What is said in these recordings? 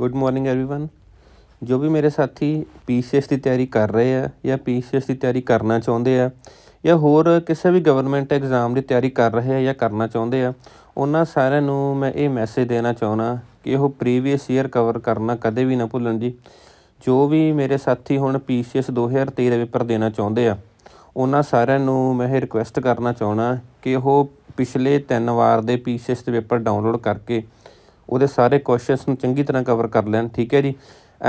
good morning everyone ਜੋ ਵੀ ਮੇਰੇ ਸਾਥੀ ਪੀਸੀਐਸ ਦੀ ਤਿਆਰੀ ਕਰ ਰਹੇ ਆ ਜਾਂ ਪੀਸੀਐਸ ਦੀ ਤਿਆਰੀ ਕਰਨਾ ਚਾਹੁੰਦੇ ਆ ਜਾਂ ਹੋਰ ਕਿਸੇ ਵੀ ਗਵਰਨਮੈਂਟ ਐਗਜ਼ਾਮ ਦੀ ਤਿਆਰੀ ਕਰ ਰਹੇ ਆ ਜਾਂ ਕਰਨਾ ਚਾਹੁੰਦੇ ਆ ਉਹਨਾਂ ਸਾਰਿਆਂ ਨੂੰ ਮੈਂ ਇਹ ਮੈਸੇਜ ਦੇਣਾ ਚਾਹਣਾ ਕਿ ਉਹ ਪ੍ਰੀਵੀਅਸ ਈਅਰ ਕਵਰ ਕਰਨਾ ਕਦੇ ਵੀ ਨਾ ਭੁੱਲਣ ਜੀ ਜੋ ਵੀ ਮੇਰੇ ਸਾਥੀ ਹੁਣ ਪੀਸੀਐਸ 2023 ਦਾ ਪੇਪਰ ਦੇਣਾ ਚਾਹੁੰਦੇ ਆ ਉਹਨਾਂ ਸਾਰਿਆਂ ਨੂੰ ਮੈਂ ਇਹ ਰਿਕੁਐਸਟ ਕਰਨਾ ਚਾਹਣਾ ਕਿ ਉਹ ਪਿਛਲੇ 3 ਵਾਰ ਦੇ ਪੀਸੀਐਸ ਦੇ ਪੇਪਰ ਡਾਊਨਲੋਡ ਕਰਕੇ ਉਹਦੇ ਸਾਰੇ ਕੁਐਸਚਨਸ ਨੂੰ ਚੰਗੀ ਤਰ੍ਹਾਂ ਕਵਰ ਕਰ ਲੈਣ ਠੀਕ ਹੈ ਜੀ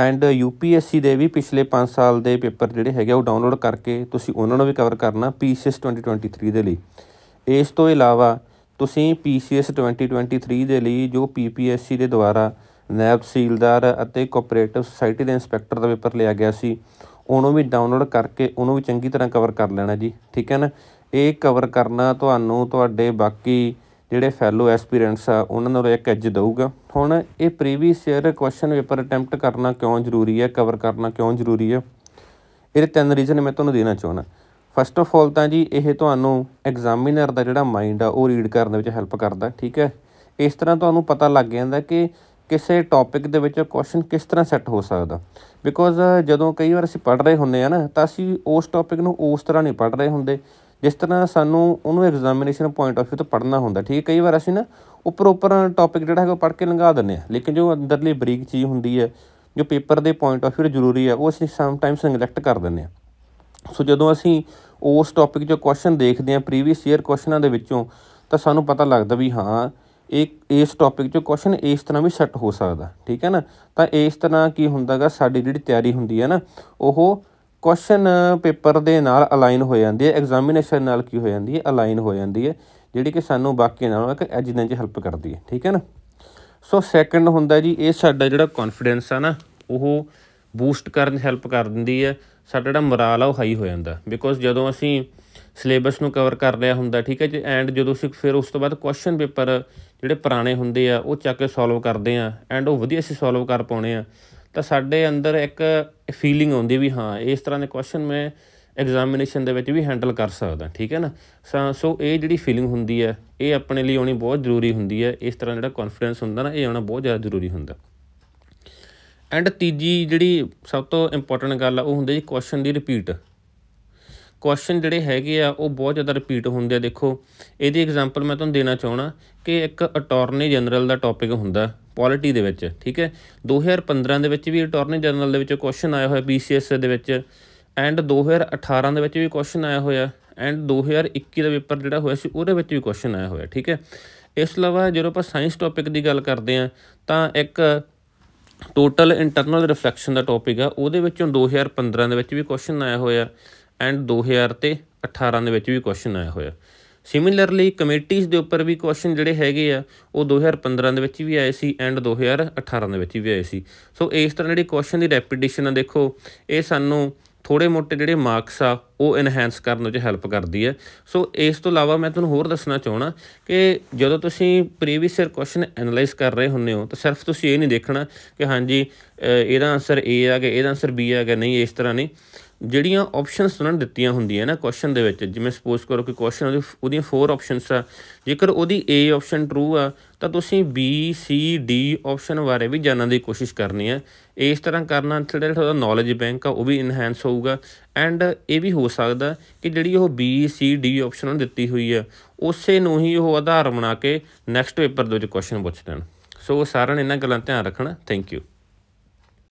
ਐਂਡ ਯੂਪੀਐਸਸੀ ਦੇ ਵੀ ਪਿਛਲੇ 5 ਸਾਲ ਦੇ ਪੇਪਰ ਜਿਹੜੇ ਹੈਗੇ ਉਹ ਡਾਊਨਲੋਡ ਕਰਕੇ ਤੁਸੀਂ ਉਹਨਾਂ ਨੂੰ ਵੀ ਕਵਰ ਕਰਨਾ ਪੀਸੀਐਸ 2023 ਦੇ ਲਈ ਇਸ ਤੋਂ ਇਲਾਵਾ ਤੁਸੀਂ ਪੀਸੀਐਸ 2023 ਦੇ ਲਈ ਜੋ ਪੀਪੀਐਸਸੀ ਦੇ ਦੁਆਰਾ ਨੈਬ ਸੀਲਦਾਰ ਅਤੇ ਕੋਆਪਰੇਟਿਵ ਸੁਸਾਇਟੀ ਦੇ ਇੰਸਪੈਕਟਰ ਦਾ ਪੇਪਰ ਲਿਆ ਗਿਆ ਸੀ ਉਹਨੂੰ ਵੀ ਡਾਊਨਲੋਡ ਕਰਕੇ ਉਹਨੂੰ ਵੀ ਚੰਗੀ ਤਰ੍ਹਾਂ ਕਵਰ ਕਰ ਲੈਣਾ ਜੀ ਠੀਕ ਹੈ ਨਾ ਇਹ ਕਵਰ ਕਰਨਾ ਤੁਹਾਨੂੰ ਤੁਹਾਡੇ ਬਾਕੀ ਜਿਹੜੇ ਫੈਲੋ ਐਸਪੀਰੈਂਟਸ ਆ ਉਹਨਾਂ ਨੂੰ ਇੱਕ ਐਜ ਦਊਗਾ ਹੁਣ ਇਹ previous year question paper attempt ਕਰਨਾ ਕਿਉਂ ਜ਼ਰੂਰੀ ਹੈ ਕਵਰ ਕਰਨਾ ਕਿਉਂ ਜ਼ਰੂਰੀ ਹੈ ਇਹਦੇ ਤਿੰਨ ਰੀਜ਼ਨ ਮੈਂ ਤੁਹਾਨੂੰ ਦੇਣਾ ਚਾਹੁੰਦਾ ਫਸਟ ਆਫ ਆਲ ਤਾਂ ਜੀ ਇਹ ਤੁਹਾਨੂੰ ਐਗਜ਼ਾਮੀਨਰ ਦਾ ਜਿਹੜਾ ਮਾਈਂਡ ਆ ਉਹ ਰੀਡ ਕਰਨ ਦੇ ਵਿੱਚ ਹੈਲਪ ਕਰਦਾ ਠੀਕ ਹੈ ਇਸ ਤਰ੍ਹਾਂ ਤੁਹਾਨੂੰ ਪਤਾ ਲੱਗ ਜਾਂਦਾ ਕਿ ਕਿਸੇ ਟੌਪਿਕ ਦੇ ਵਿੱਚ ਕੁਐਸਚਨ ਕਿਸ ਤਰ੍ਹਾਂ ਸੈੱਟ ਹੋ ਸਕਦਾ ਬਿਕੋਜ਼ ਜਦੋਂ ਕਈ ਵਾਰ ਅਸੀਂ ਪੜ੍ਹ ਰਹੇ ਹੁੰਨੇ ਆ ਨਾ ਤਾਂ ਅਸੀਂ ਉਸ ਟੌਪਿਕ ਨੂੰ ਉਸ ਤਰ੍ਹਾਂ ਨਹੀਂ ਪੜ੍ਹ ਰਹੇ ਹੁੰਦੇ ਜਿਸ ਤਰ੍ਹਾਂ ਸਾਨੂੰ ਉਹਨੂੰ ਐਗਜ਼ਾਮੀਨੇਸ਼ਨ ਪੁਆਇੰਟ ਆਫ View ਤੋਂ ਪੜ੍ਹਨਾ ਹੁੰਦਾ ਠੀਕ ਹੈ ਕਈ ਵਾਰ ਅਸੀਂ ਨਾ ਉੱਪਰ ਉੱਪਰ ਟੌਪਿਕ ਜਿਹੜਾ ਹੈਗਾ ਪੜ੍ਹ ਕੇ ਲੰਘਾ ਦਿੰਦੇ ਆ ਲੇਕਿਨ ਜੋ ਅੰਦਰਲੀ ਬਰੀਕ ਚੀਜ਼ ਹੁੰਦੀ ਹੈ ਜੋ ਪੇਪਰ ਦੇ ਪੁਆਇੰਟ ਆਫ View ਜ਼ਰੂਰੀ ਹੈ ਉਹ ਅਸੀਂ ਸਮ ਟਾਈਮਸ ਨੈਗਲੈਕਟ ਕਰ ਦਿੰਦੇ ਆ ਸੋ ਜਦੋਂ ਅਸੀਂ ਉਸ ਟੌਪਿਕ ਜੋ ਕੁਐਸਚਨ ਦੇਖਦੇ ਆ ਪ੍ਰੀਵੀਅਸ ਈਅਰ ਕੁਐਸਚਨਾਂ ਦੇ ਵਿੱਚੋਂ ਤਾਂ ਸਾਨੂੰ ਪਤਾ ਲੱਗਦਾ ਵੀ ਹਾਂ ਇਹ ਇਸ ਟੌਪਿਕ 'ਚ ਕੁਐਸਚਨ ਇਸ ਤਰ੍ਹਾਂ ਵੀ ਸੈੱਟ ਹੋ ਸਕਦਾ ਠੀਕ ਹੈ ਨਾ ਤਾਂ ਇਸ ਤਰ੍ਹਾਂ ਕੀ ਹੁੰਦਾਗਾ ਸਾਡੀ ਜਿਹੜੀ ਤਿਆਰੀ ਹੁੰਦੀ ਹੈ ਨਾ ਉਹ ਕੁਐਸਚਨ ਪੇਪਰ ਦੇ ਨਾਲ ਅਲਾਈਨ ਹੋ ਜਾਂਦੀ ਹੈ ਐਗਜ਼ਾਮੀਨੇਸ਼ਨ ਨਾਲ ਕੀ ਹੋ ਜਾਂਦੀ ਹੈ ਅਲਾਈਨ ਹੋ ਜਾਂਦੀ ਹੈ ਜਿਹੜੀ ਕਿ ਸਾਨੂੰ ਬਾਕੀ ਨਾਲੋਂ ਇੱਕ ਐਜ ਦੇਣ ਹੈਲਪ ਕਰਦੀ ਹੈ ਠੀਕ ਹੈ ਨਾ ਸੋ ਸੈਕੰਡ ਹੁੰਦਾ ਜੀ ਇਹ ਸਾਡਾ ਜਿਹੜਾ ਕੌਨਫੀਡੈਂਸ ਆ ਨਾ ਉਹ ਬੂਸਟ ਕਰਨ ਹੈਲਪ ਕਰ ਦਿੰਦੀ ਹੈ ਸਾਡਾ ਜਿਹੜਾ ਮੋਰਲ ਆ ਉਹ ਹਾਈ ਹੋ ਜਾਂਦਾ ਬਿਕੋਜ਼ ਜਦੋਂ ਅਸੀਂ ਸਿਲੇਬਸ ਨੂੰ ਕਵਰ ਕਰ ਲਿਆ ਹੁੰਦਾ ਠੀਕ ਹੈ ਜੀ ਐਂਡ ਜਦੋਂ ਅਸੀਂ ਫਿਰ ਉਸ ਤੋਂ ਬਾਅਦ ਕੁਐਸਚਨ ਪੇਪਰ ਜਿਹੜੇ ਪੁਰਾਣੇ ਹੁੰਦੇ ਆ ਉਹ ਚੱਕ ਕੇ ਸੋਲਵ ਕਰਦੇ ਆ ਐਂਡ ਉਹ ਵਧੀਆ ਅਸੀਂ ਸੋਲਵ ਕਰ ਪਾਉਣੇ ਆ ਤਾਂ ਸਾਡੇ ਅੰਦਰ ਇੱਕ ਫੀਲਿੰਗ ਆਉਂਦੀ ਵੀ ਹਾਂ ਇਸ ਤਰ੍ਹਾਂ ਦੇ ਕੁਐਸਚਨ ਮੈਂ ਐਗਜ਼ਾਮੀਨੇਸ਼ਨ ਦੇ ਵਿੱਚ ਵੀ ਹੈਂਡਲ ਕਰ ਸਕਦਾ ਠੀਕ ਹੈ ਨਾ ਸੋ ਇਹ ਜਿਹੜੀ ਫੀਲਿੰਗ ਹੁੰਦੀ ਹੈ ਇਹ ਆਪਣੇ ਲਈ ਆਉਣੀ ਬਹੁਤ ਜ਼ਰੂਰੀ ਹੁੰਦੀ ਹੈ ਇਸ ਤਰ੍ਹਾਂ ਜਿਹੜਾ ਕੌਨਫੀਡੈਂਸ ਹੁੰਦਾ ਨਾ ਇਹ ਆਉਣਾ ਬਹੁਤ ਜ਼ਿਆਦਾ ਜ਼ਰੂਰੀ ਹੁੰਦਾ ਐਂਡ ਤੀਜੀ ਜਿਹੜੀ ਸਭ ਤੋਂ ਇੰਪੋਰਟੈਂਟ ਗੱਲ ਆ ਉਹ ਹੁੰਦੀ ਹੈ ਜੀ ਕੁਐਸਚਨ ਦੀ ਰਿਪੀਟ ਕੁਐਸਚਨ ਜਿਹੜੇ ਹੈਗੇ ਆ ਉਹ ਬਹੁਤ ਜ਼ਿਆਦਾ ਰਿਪੀਟ ਹੁੰਦੇ ਆ ਦੇਖੋ ਇਹਦੀ ਐਗਜ਼ਾਮਪਲ ਮੈਂ ਤੁਹਾਨੂੰ ਦੇਣਾ ਚਾਹਣਾ ਕਿ ਇੱਕ ਅਟਾਰਨੀ ਜਨਰਲ ਦਾ ਟੌਪਿਕ ਹੁੰਦਾ ਪੋਲਿਟੀ ਦੇ ਵਿੱਚ ਠੀਕ ਹੈ 2015 ਦੇ ਵਿੱਚ ਵੀ ਅਟਾਰਨੀ ਜਨਰਲ ਦੇ ਵਿੱਚ ਕੁਐਸਚਨ ਆਇਆ ਹੋਇਆ ਬੀਸੀਐਸ ਦੇ ਵਿੱਚ ਐਂਡ 2018 ਦੇ ਵਿੱਚ ਵੀ ਕੁਐਸਚਨ ਆਇਆ ਹੋਇਆ ਐਂਡ 2021 ਦਾ ਪੇਪਰ ਜਿਹੜਾ ਹੋਇਆ ਸੀ ਉਹਦੇ ਵਿੱਚ ਵੀ ਕੁਐਸਚਨ ਆਇਆ ਹੋਇਆ ਠੀਕ ਹੈ ਇਸ ਲਵਾ ਜਦੋਂ ਆਪਾਂ ਸਾਇੰਸ ਟੌਪਿਕ ਦੀ ਗੱਲ ਕਰਦੇ ਆ ਤਾਂ ਇੱਕ ਟੋਟਲ ਇੰਟਰਨਲ ਰਿਫਲੈਕਸ਼ਨ ਦਾ ਟੌਪਿਕ ਆ ਉਹਦੇ ਵਿੱਚੋਂ 2015 ਦੇ ਵਿੱਚ ਵੀ ਕੁਐਸਚਨ ਆਇਆ ਹੋਇਆ ਐਂਡ 2000 ਤੇ 18 ਦੇ ਵਿੱਚ ਵੀ ਕੁਐਸਚਨ ਆਇਆ ਹੋਇਆ ਸਿਮਿਲਰਲੀ ਕਮੇਟੀਆਂ ਦੇ ਉੱਪਰ ਵੀ ਕੁਐਸਚਨ ਜਿਹੜੇ ਹੈਗੇ ਆ ਉਹ 2015 ਦੇ ਵਿੱਚ ਵੀ ਆਏ ਸੀ ਐਂਡ 2018 ਦੇ ਵਿੱਚ ਵੀ ਆਏ ਸੀ ਸੋ ਇਸ ਤਰ੍ਹਾਂ ਜਿਹੜੀ ਕੁਐਸਚਨ ਦੀ ਰੈਪੀਟੀਸ਼ਨ ਆ ਦੇਖੋ ਇਹ ਸਾਨੂੰ ਥੋੜੇ ਮੋਟੇ ਜਿਹੜੇ ਮਾਰਕਸ ਆ ਉਹ ਇਨਹੈਂਸ ਕਰਨ ਵਿੱਚ ਹੈਲਪ ਕਰਦੀ ਹੈ ਸੋ ਇਸ ਤੋਂ ਇਲਾਵਾ ਮੈਂ ਤੁਹਾਨੂੰ ਹੋਰ ਦੱਸਣਾ ਚਾਹਣਾ ਕਿ ਜਦੋਂ ਤੁਸੀਂ ਪ੍ਰੀਵੀਅਸ ਇਅਰ ਕੁਐਸਚਨ ਐਨਾਲਾਈਜ਼ ਕਰ ਰਹੇ ਹੁੰਦੇ ਹੋ ਤਾਂ ਸਿਰਫ ਤੁਸੀਂ ਇਹ ਨਹੀਂ ਦੇਖਣਾ ਕਿ ਹਾਂਜੀ ਇਹਦਾ ਆਨਸਰ A ਆ ਗਿਆ ਇਹਦਾ ਆਨਸਰ B ਆ ਗਿਆ ਨਹੀਂ ਇਸ ਤਰ੍ਹਾਂ ਨਹੀਂ ਜਿਹੜੀਆਂ ਆਪਸ਼ਨਸ ਉਹਨਾਂ ਨੇ ਦਿੱਤੀਆਂ ਹੁੰਦੀਆਂ ਨਾ ਕੁਐਸਚਨ ਦੇ ਵਿੱਚ ਜਿਵੇਂ ਸਪੋਜ਼ ਕਰੋ ਕਿ ਕੁਐਸਚਨ ਉਹਦੀ ਉਹਦੀਆਂ 4 ਆਪਸ਼ਨਸ ਆ ਜੇਕਰ ਉਹਦੀ A ਆਪਸ਼ਨ ਟਰੂ ਆ ਤਾਂ ਤੁਸੀਂ B C D ਆਪਸ਼ਨ ਬਾਰੇ ਵੀ ਜਾਣਨ ਦੀ ਕੋਸ਼ਿਸ਼ ਕਰਨੀ ਹੈ ਇਸ ਤਰ੍ਹਾਂ ਕਰਨਾ ਜਿਹੜਾ ਤੁਹਾਡਾ ਨੌਲੇਜ ਬੈਂਕ ਆ ਉਹ ਵੀ ਇਨਹੈਂਸ ਹੋਊਗਾ ਐਂਡ ਇਹ ਵੀ ਹੋ ਸਕਦਾ ਕਿ ਜਿਹੜੀ ਉਹ B C D ਆਪਸ਼ਨ ਉਹਨਾਂ ਦਿੱਤੀ ਹੋਈ ਆ ਉਸੇ ਨੂੰ ਹੀ ਉਹ ਆਧਾਰ ਬਣਾ ਕੇ ਨੈਕਸਟ ਪੇਪਰ ਦੇ ਵਿੱਚ ਕੁਐਸਚਨ ਪੁੱਛ ਲੈਣ ਸੋ ਸਾਰਿਆਂ ਨੇ ਇਹਨਾਂ ਗੱਲਾਂ ਧਿਆਨ ਰੱਖਣਾ ਥੈਂਕ ਯੂ